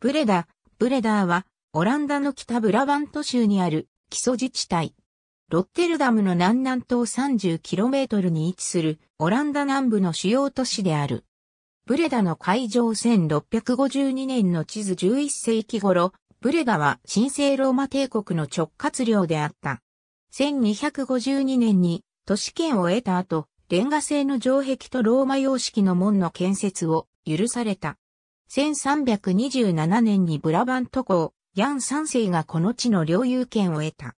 ブレダ、ブレダーは、オランダの北ブラバント州にある基礎自治体。ロッテルダムの南南東 30km に位置するオランダ南部の主要都市である。ブレダの海上1652年の地図11世紀頃、ブレダは神聖ローマ帝国の直轄領であった。1252年に都市圏を得た後、レンガ製の城壁とローマ様式の門の建設を許された。1327年にブラバント公、ヤン三世がこの地の領有権を得た。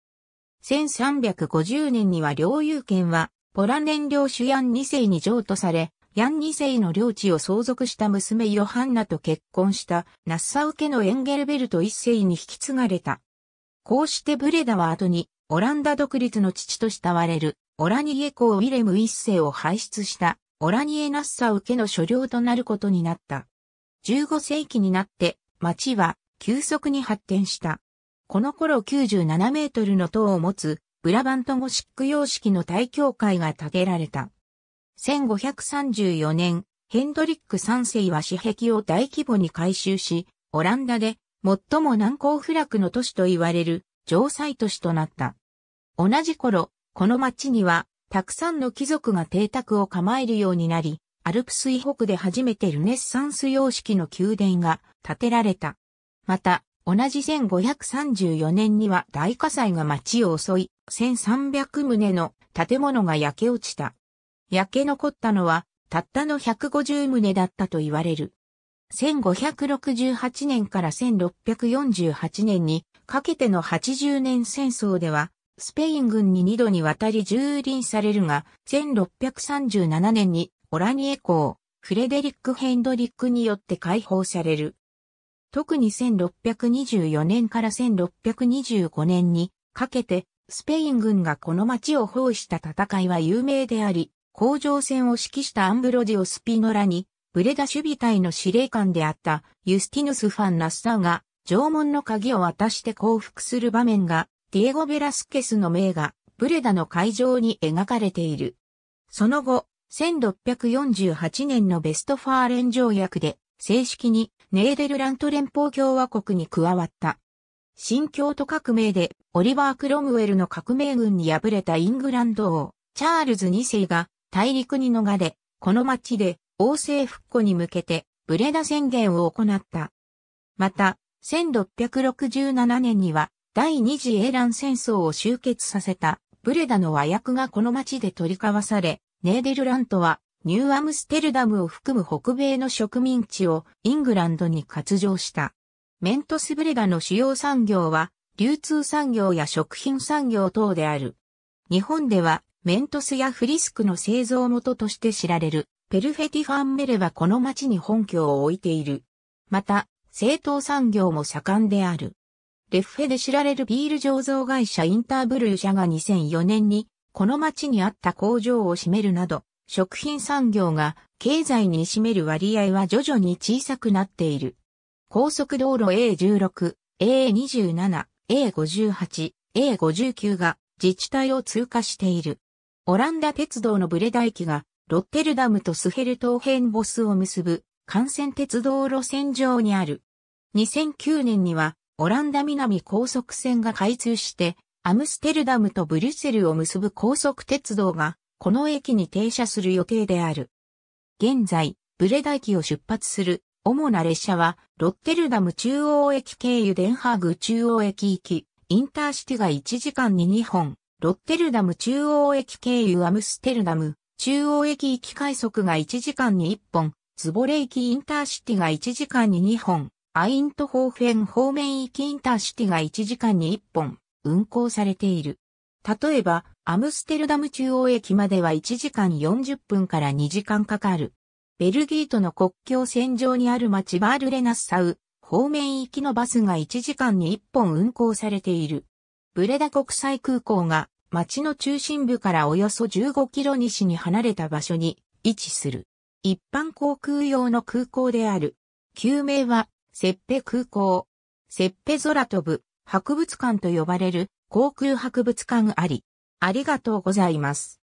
1350年には領有権は、ポラ燃料主ヤン2世に譲渡され、ヤン2世の領地を相続した娘ヨハンナと結婚したナッサウ家のエンゲルベルト1世に引き継がれた。こうしてブレダは後にオランダ独立の父と慕われるオラニエ公ウィレム1世を輩出したオラニエナッサウ家の所領となることになった。15世紀になって町は急速に発展した。この頃97メートルの塔を持つブラバントゴシック様式の大教会が建てられた。1534年、ヘンドリック3世は私壁を大規模に改修し、オランダで最も難攻不落の都市と言われる城塞都市となった。同じ頃、この町にはたくさんの貴族が邸宅を構えるようになり、アルプス以北で初めてルネッサンス様式の宮殿が建てられた。また、同じ1534年には大火災が町を襲い、1300棟の建物が焼け落ちた。焼け残ったのは、たったの150棟だったと言われる。1568年から1648年にかけての80年戦争では、スペイン軍に2度にわたり蹂躙されるが、1637年にオラニエ公、フレデリック・ヘンドリックによって解放される。特に1624年から1625年にかけて、スペイン軍がこの町を包囲した戦いは有名であり、工場戦を指揮したアンブロディオ・スピノラに、ブレダ守備隊の司令官であったユスティヌス・ファン・ナスターが、縄文の鍵を渡して降伏する場面が、ディエゴ・ベラスケスの名画、ブレダの会場に描かれている。その後、1648年のベストファーレン条約で正式にネーデルラント連邦共和国に加わった。新京都革命でオリバー・クロムウェルの革命軍に敗れたイングランド王、チャールズ2世が大陸に逃れ、この町で王政復古に向けてブレダ宣言を行った。また、1667年には第二次英乱戦争を終結させたブレダの和訳がこの町で取り交わされ、ネーデルラントはニューアムステルダムを含む北米の植民地をイングランドに割譲した。メントスブレガの主要産業は流通産業や食品産業等である。日本ではメントスやフリスクの製造元として知られるペルフェティファンメレはこの町に本拠を置いている。また、製糖産業も盛んである。レッフェで知られるビール醸造会社インターブルー社が2004年にこの町にあった工場を占めるなど、食品産業が経済に占める割合は徐々に小さくなっている。高速道路 A16、A27、A58、A59 が自治体を通過している。オランダ鉄道のブレダ駅がロッテルダムとスヘルトーヘンボスを結ぶ幹線鉄道路線上にある。2009年にはオランダ南高速線が開通してアムステルダムとブリュッセルを結ぶ高速鉄道が、この駅に停車する予定である。現在、ブレダ駅を出発する主な列車は、ロッテルダム中央駅経由デンハーグ中央駅行き、インターシティが1時間に2本、ロッテルダム中央駅経由アムステルダム中央駅行き快速が1時間に1本、ズボレ行きインターシティが1時間に2本、アイントホーフェン方面行きインターシティが1時間に1本、運行されている。例えば、アムステルダム中央駅までは1時間40分から2時間かかる。ベルギーとの国境線上にある町バールレナッサウ方面行きのバスが1時間に1本運行されている。ブレダ国際空港が町の中心部からおよそ15キロ西に離れた場所に位置する。一般航空用の空港である。旧名は、セッペ空港。セッペ空飛ぶ。博物館と呼ばれる航空博物館あり。ありがとうございます。